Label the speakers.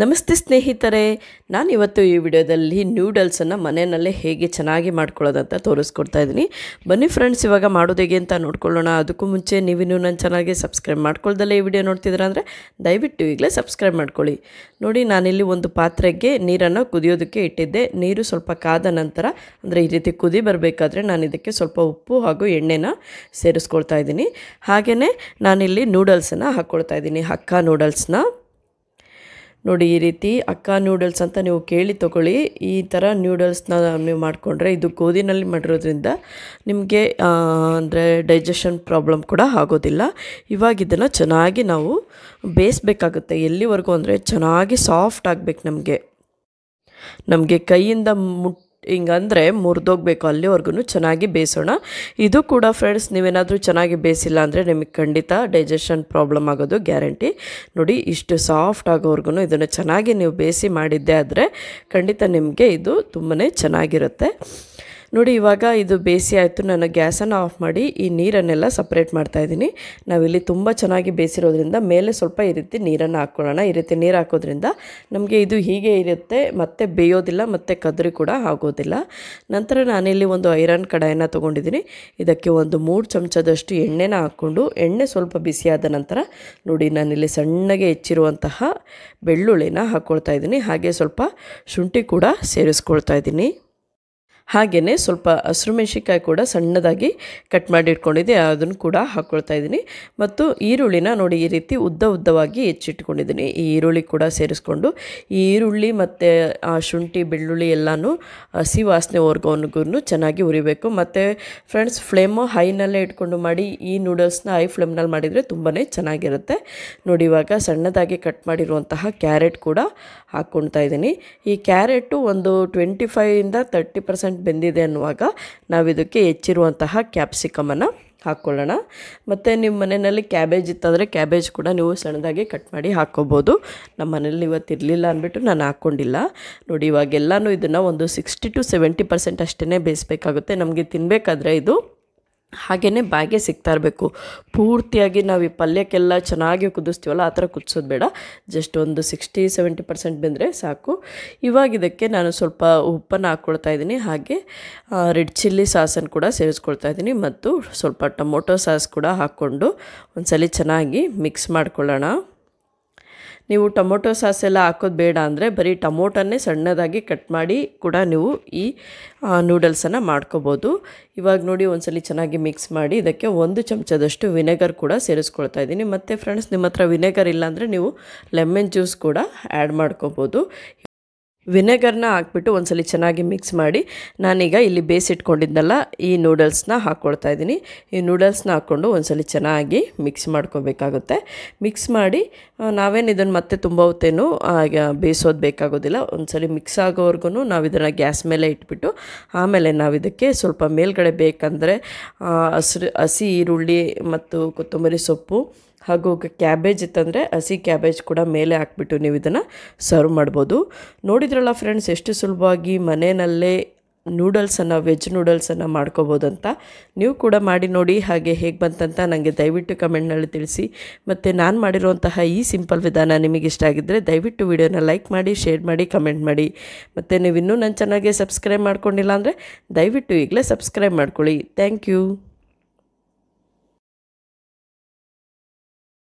Speaker 1: ನಮಸ್ತೆ ಸ್ನೇಹಿತರೆ ನಾನು ಇವತ್ತು ಈ ವಿಡಿಯೋದಲ್ಲಿ ನೂಡಲ್ಸನ್ನು ಮನೆಯಲ್ಲೇ ಹೇಗೆ ಚೆನ್ನಾಗಿ ಮಾಡ್ಕೊಳ್ಳೋದಂತ ತೋರಿಸ್ಕೊಡ್ತಾ ಇದ್ದೀನಿ ಬನ್ನಿ ಫ್ರೆಂಡ್ಸ್ ಇವಾಗ ಮಾಡೋದು ಹೇಗೆ ಅಂತ ನೋಡ್ಕೊಳ್ಳೋಣ ಅದಕ್ಕೂ ಮುಂಚೆ ನೀವು ನನ್ನ ಚೆನ್ನಾಗಿ ಸಬ್ಸ್ಕ್ರೈಬ್ ಮಾಡ್ಕೊಳ್ದಲ್ಲೇ ಈ ವಿಡಿಯೋ ನೋಡ್ತಿದ್ರೆ ಅಂದರೆ ದಯವಿಟ್ಟು ಈಗಲೇ ಸಬ್ಸ್ಕ್ರೈಬ್ ಮಾಡ್ಕೊಳ್ಳಿ ನೋಡಿ ನಾನಿಲ್ಲಿ ಒಂದು ಪಾತ್ರೆಗೆ ನೀರನ್ನು ಕುದಿಯೋದಕ್ಕೆ ಇಟ್ಟಿದ್ದೆ ನೀರು ಸ್ವಲ್ಪ ಕಾದ ನಂತರ ಅಂದರೆ ಈ ರೀತಿ ಕುದಿ ಬರಬೇಕಾದ್ರೆ ನಾನು ಇದಕ್ಕೆ ಸ್ವಲ್ಪ ಉಪ್ಪು ಹಾಗೂ ಎಣ್ಣೆನ ಸೇರಿಸ್ಕೊಳ್ತಾ ಇದ್ದೀನಿ ಹಾಗೆಯೇ ನಾನಿಲ್ಲಿ ನೂಡಲ್ಸನ್ನು ಹಾಕ್ಕೊಳ್ತಾ ಇದ್ದೀನಿ ಹಕ್ಕ ನೂಡಲ್ಸ್ನ ನೋಡಿ ಈ ರೀತಿ ಅಕ್ಕ ನೂಡಲ್ಸ್ ಅಂತ ನೀವು ಕೇಳಿ ತೊಗೊಳ್ಳಿ ಈ ಥರ ನೂಡಲ್ಸ್ನ ನೀವು ಮಾಡಿಕೊಂಡ್ರೆ ಇದು ಗೋಧಿನಲ್ಲಿ ಮಾಡಿರೋದ್ರಿಂದ ನಿಮಗೆ ಅಂದರೆ ಡೈಜೆಷನ್ ಪ್ರಾಬ್ಲಮ್ ಕೂಡ ಆಗೋದಿಲ್ಲ ಇವಾಗ ಇದನ್ನು ಚೆನ್ನಾಗಿ ನಾವು ಬೇಯಿಸ್ಬೇಕಾಗುತ್ತೆ ಎಲ್ಲಿವರೆಗೂ ಅಂದರೆ ಚೆನ್ನಾಗಿ ಸಾಫ್ಟ್ ಆಗಬೇಕು ನಮಗೆ ನಮಗೆ ಕೈಯಿಂದ ಮುಟ್ ಹಿಂಗಂದರೆ ಮುರಿದೋಗ್ಬೇಕು ಅಲ್ಲಿವರೆಗೂ ಚೆನ್ನಾಗಿ ಬೇಯಿಸೋಣ ಇದು ಕೂಡ ಫ್ರೆಂಡ್ಸ್ ನೀವೇನಾದರೂ ಚೆನ್ನಾಗಿ ಬೇಯಿಸಿಲ್ಲ ಅಂದರೆ ನಿಮಗೆ ಖಂಡಿತ ಡೈಜೆಷನ್ ಪ್ರಾಬ್ಲಮ್ ಆಗೋದು ಗ್ಯಾರಂಟಿ ನೋಡಿ ಇಷ್ಟು ಸಾಫ್ಟ್ ಆಗೋವರೆಗೂ ಇದನ್ನು ಚೆನ್ನಾಗಿ ನೀವು ಬೇಯಿಸಿ ಮಾಡಿದ್ದೆ ಆದರೆ ಖಂಡಿತ ನಿಮಗೆ ಇದು ತುಂಬಾ ಚೆನ್ನಾಗಿರುತ್ತೆ ನೋಡಿ ಇವಾಗ ಇದು ಬೇಸಿ ಆಯಿತು ನಾನು ಗ್ಯಾಸನ್ನು ಆಫ್ ಮಾಡಿ ಈ ನೀರನ್ನೆಲ್ಲ ಸಪ್ರೇಟ್ ಮಾಡ್ತಾಯಿದ್ದೀನಿ ನಾವಿಲ್ಲಿ ತುಂಬ ಚೆನ್ನಾಗಿ ಬೇಸಿರೋದ್ರಿಂದ ಮೇಲೆ ಸ್ವಲ್ಪ ಈ ರೀತಿ ನೀರನ್ನು ಹಾಕ್ಕೊಳ್ಳೋಣ ಈ ರೀತಿ ನೀರು ಹಾಕೋದ್ರಿಂದ ನಮಗೆ ಇದು ಹೀಗೆ ಇರುತ್ತೆ ಮತ್ತೆ ಬೇಯೋದಿಲ್ಲ ಮತ್ತು ಕದ್ರಿ ಕೂಡ ಆಗೋದಿಲ್ಲ ನಂತರ ನಾನಿಲ್ಲಿ ಒಂದು ಐರನ್ ಕಡಾಯನ್ನು ತೊಗೊಂಡಿದ್ದೀನಿ ಇದಕ್ಕೆ ಒಂದು ಮೂರು ಚಮಚದಷ್ಟು ಎಣ್ಣೆನ ಹಾಕ್ಕೊಂಡು ಎಣ್ಣೆ ಸ್ವಲ್ಪ ಬಿಸಿಯಾದ ನಂತರ ನೋಡಿ ನಾನಿಲ್ಲಿ ಸಣ್ಣಗೆ ಹೆಚ್ಚಿರುವಂತಹ ಬೆಳ್ಳುಳ್ಳಿನ ಹಾಕ್ಕೊಳ್ತಾ ಇದ್ದೀನಿ ಹಾಗೆ ಸ್ವಲ್ಪ ಶುಂಠಿ ಕೂಡ ಸೇರಿಸ್ಕೊಳ್ತಾ ಇದ್ದೀನಿ ಹಾಗೆಯೇ ಸ್ವಲ್ಪ ಹಸಿರು ಮೆಣಸಿಕಾಯಿ ಕೂಡ ಸಣ್ಣದಾಗಿ ಕಟ್ ಮಾಡಿ ಇಟ್ಕೊಂಡಿದ್ದೆ ಅದನ್ನು ಕೂಡ ಹಾಕ್ಕೊಳ್ತಾ ಇದ್ದೀನಿ ಮತ್ತು ಈರುಳ್ಳಿನ ನೋಡಿ ಈ ರೀತಿ ಉದ್ದ ಉದ್ದವಾಗಿ ಹೆಚ್ಚಿಟ್ಕೊಂಡಿದ್ದೀನಿ ಈ ಈರುಳ್ಳಿ ಕೂಡ ಸೇರಿಸ್ಕೊಂಡು ಈರುಳ್ಳಿ ಮತ್ತು ಆ ಶುಂಠಿ ಬೆಳ್ಳುಳ್ಳಿ ಎಲ್ಲನೂ ಹಸಿ ವಾಸನೆ ವರ್ಗವನ್ಗೂ ಚೆನ್ನಾಗಿ ಉರಿಬೇಕು ಮತ್ತು ಫ್ರೆಂಡ್ಸ್ ಫ್ಲೇಮು ಹೈನಲ್ಲೇ ಇಟ್ಕೊಂಡು ಮಾಡಿ ಈ ನೂಡಲ್ಸ್ನ ಹೈ ಫ್ಲೇಮ್ನಲ್ಲಿ ಮಾಡಿದರೆ ತುಂಬಾ ಚೆನ್ನಾಗಿರುತ್ತೆ ನೋಡಿ ಇವಾಗ ಸಣ್ಣದಾಗಿ ಕಟ್ ಮಾಡಿರುವಂತಹ ಕ್ಯಾರೆಟ್ ಕೂಡ ಹಾಕ್ಕೊಳ್ತಾ ಇದ್ದೀನಿ ಈ ಕ್ಯಾರೆಟು ಒಂದು ಟ್ವೆಂಟಿ ಫೈವಿಂದ ತರ್ಟಿ ಪರ್ಸೆಂಟ್ ಬೆಂದಿದೆ ಅನ್ನುವಾಗ ನಾವು ಇದಕ್ಕೆ ಹೆಚ್ಚಿರುವಂತಹ ಕ್ಯಾಪ್ಸಿಕಮನ್ನು ಹಾಕ್ಕೊಳ್ಳೋಣ ಮತ್ತು ನಿಮ್ಮ ಮನೆಯಲ್ಲಿ ಕ್ಯಾಬೇಜ್ ಇತ್ತಂದರೆ ಕ್ಯಾಬೇಜ್ ಕೂಡ ನೀವು ಸಣ್ಣದಾಗಿ ಕಟ್ ಮಾಡಿ ಹಾಕ್ಕೋಬೋದು ನಮ್ಮ ಮನೇಲಿ ಇವತ್ತು ಇರಲಿಲ್ಲ ಅಂದ್ಬಿಟ್ಟು ನಾನು ಹಾಕ್ಕೊಂಡಿಲ್ಲ ನೋಡಿ ಇವಾಗೆಲ್ಲನೂ ಇದನ್ನು ಒಂದು ಸಿಕ್ಸ್ಟಿ ಟು ಸೆವೆಂಟಿ ಪರ್ಸೆಂಟ್ ಅಷ್ಟೇ ಬೇಯಿಸಬೇಕಾಗುತ್ತೆ ನಮಗೆ ತಿನ್ನಬೇಕಾದ್ರೆ ಇದು ಹಾಗೆಯೇ ಬಾಯಿಗೆ ಸಿಗ್ತಾ ಇರಬೇಕು ಪೂರ್ತಿಯಾಗಿ ನಾವು ಈ ಪಲ್ಯಕ್ಕೆಲ್ಲ ಚೆನ್ನಾಗಿ ಕುದಿಸ್ತೀವಲ್ಲ ಆ ಥರ ಕುದಿಸೋದು ಬೇಡ ಜಸ್ಟ್ ಒಂದು ಸಿಕ್ಸ್ಟಿ ಸೆವೆಂಟಿ ಪರ್ಸೆಂಟ್ ಬಂದರೆ ಸಾಕು ಇವಾಗ ಇದಕ್ಕೆ ನಾನು ಸ್ವಲ್ಪ ಉಪ್ಪನ್ನು ಹಾಕ್ಕೊಳ್ತಾ ಇದ್ದೀನಿ ಹಾಗೆ ರೆಡ್ ಚಿಲ್ಲಿ ಸಾಸನ್ನು ಕೂಡ ಸೇರಿಸ್ಕೊಳ್ತಾ ಇದ್ದೀನಿ ಮತ್ತು ಸ್ವಲ್ಪ ಟೊಮೊಟೊ ಸಾಸ್ ಕೂಡ ಹಾಕ್ಕೊಂಡು ಒಂದ್ಸಲಿ ಚೆನ್ನಾಗಿ ಮಿಕ್ಸ್ ಮಾಡ್ಕೊಳ್ಳೋಣ ನೀವು ಟೊಮೊಟೊ ಸಾಸ್ ಎಲ್ಲ ಹಾಕೋದು ಬೇಡ ಅಂದರೆ ಬರೀ ಟೊಮೊಟೊನೇ ಸಣ್ಣದಾಗಿ ಕಟ್ ಮಾಡಿ ಕೂಡ ನೀವು ಈ ನೂಡಲ್ಸನ್ನು ಮಾಡ್ಕೋಬೋದು ಇವಾಗ ನೋಡಿ ಒಂದ್ಸಲಿ ಚೆನ್ನಾಗಿ ಮಿಕ್ಸ್ ಮಾಡಿ ಇದಕ್ಕೆ ಒಂದು ಚಮಚದಷ್ಟು ವಿನೆಗರ್ ಕೂಡ ಸೇರಿಸ್ಕೊಳ್ತಾ ಇದ್ದೀನಿ ಮತ್ತು ಫ್ರೆಂಡ್ಸ್ ನಿಮ್ಮ ಹತ್ರ ವಿನೆಗರ್ ಇಲ್ಲಾಂದರೆ ನೀವು ಲೆಮನ್ ಜ್ಯೂಸ್ ಕೂಡ ಆ್ಯಡ್ ಮಾಡ್ಕೋಬೋದು ವಿನೆಗರ್ನ ಹಾಕ್ಬಿಟ್ಟು ಒಂದ್ಸಲಿ ಚೆನ್ನಾಗಿ ಮಿಕ್ಸ್ ಮಾಡಿ ನಾನೀಗ ಇಲ್ಲಿ ಬೇಯಿಸಿಟ್ಕೊಂಡಿದ್ದೆಲ್ಲ ಈ ನೂಡಲ್ಸ್ನ ಹಾಕ್ಕೊಳ್ತಾ ಇದ್ದೀನಿ ಈ ನೂಡಲ್ಸ್ನ ಹಾಕ್ಕೊಂಡು ಒಂದ್ಸಲಿ ಚೆನ್ನಾಗಿ ಮಿಕ್ಸ್ ಮಾಡ್ಕೋಬೇಕಾಗುತ್ತೆ ಮಿಕ್ಸ್ ಮಾಡಿ ನಾವೇನು ಇದನ್ನು ಮತ್ತೆ ತುಂಬ ಹೊತ್ತೇನು ಬೇಯಿಸೋದು ಬೇಕಾಗೋದಿಲ್ಲ ಒಂದ್ಸಲಿ ಮಿಕ್ಸ್ ಆಗೋವರೆಗೂ ನಾವು ಇದನ್ನು ಗ್ಯಾಸ್ ಮೇಲೆ ಇಟ್ಬಿಟ್ಟು ಆಮೇಲೆ ನಾವು ಇದಕ್ಕೆ ಸ್ವಲ್ಪ ಮೇಲ್ಗಡೆ ಬೇಕಂದರೆ ಹಸಿ ಈರುಳ್ಳಿ ಮತ್ತು ಕೊತ್ತಂಬರಿ ಸೊಪ್ಪು ಹಾಗೂ ಕ್ಯಾಬೇಜ್ ಇತ್ತಂದರೆ ಹಸಿ ಕ್ಯಾಬೇಜ್ ಕೂಡ ಮೇಲೆ ಹಾಕ್ಬಿಟ್ಟು ನೀವು ಇದನ್ನು ಸರ್ವ್ ಮಾಡ್ಬೋದು ನೋಡಿದ್ರಲ್ಲ ಫ್ರೆಂಡ್ಸ್ ಎಷ್ಟು ಸುಲಭವಾಗಿ ಮನೆಯಲ್ಲೇ ನೂಡಲ್ಸನ್ನು ವೆಜ್ ನೂಡಲ್ಸನ್ನು ಮಾಡ್ಕೋಬೋದಂತ ನೀವು ಕೂಡ ಮಾಡಿ ನೋಡಿ ಹಾಗೆ ಹೇಗೆ ಬಂತಂತ ನನಗೆ ದಯವಿಟ್ಟು ಕಮೆಂಟ್ನಲ್ಲಿ ತಿಳಿಸಿ ಮತ್ತು ನಾನು ಮಾಡಿರುವಂತಹ ಈ ಸಿಂಪಲ್ ವಿಧಾನ ನಿಮಗೆ ಇಷ್ಟ ಆಗಿದ್ದರೆ ದಯವಿಟ್ಟು ವಿಡಿಯೋನ ಲೈಕ್ ಮಾಡಿ ಶೇರ್ ಮಾಡಿ ಕಮೆಂಟ್ ಮಾಡಿ ಮತ್ತು ನೀವು ಇನ್ನೂ ನನ್ನ ಚೆನ್ನಾಗೆ ಸಬ್ಸ್ಕ್ರೈಬ್ ಮಾಡ್ಕೊಂಡಿಲ್ಲ ಅಂದರೆ ದಯವಿಟ್ಟು ಈಗಲೇ ಸಬ್ಸ್ಕ್ರೈಬ್ ಮಾಡ್ಕೊಳ್ಳಿ ಥ್ಯಾಂಕ್ ಯು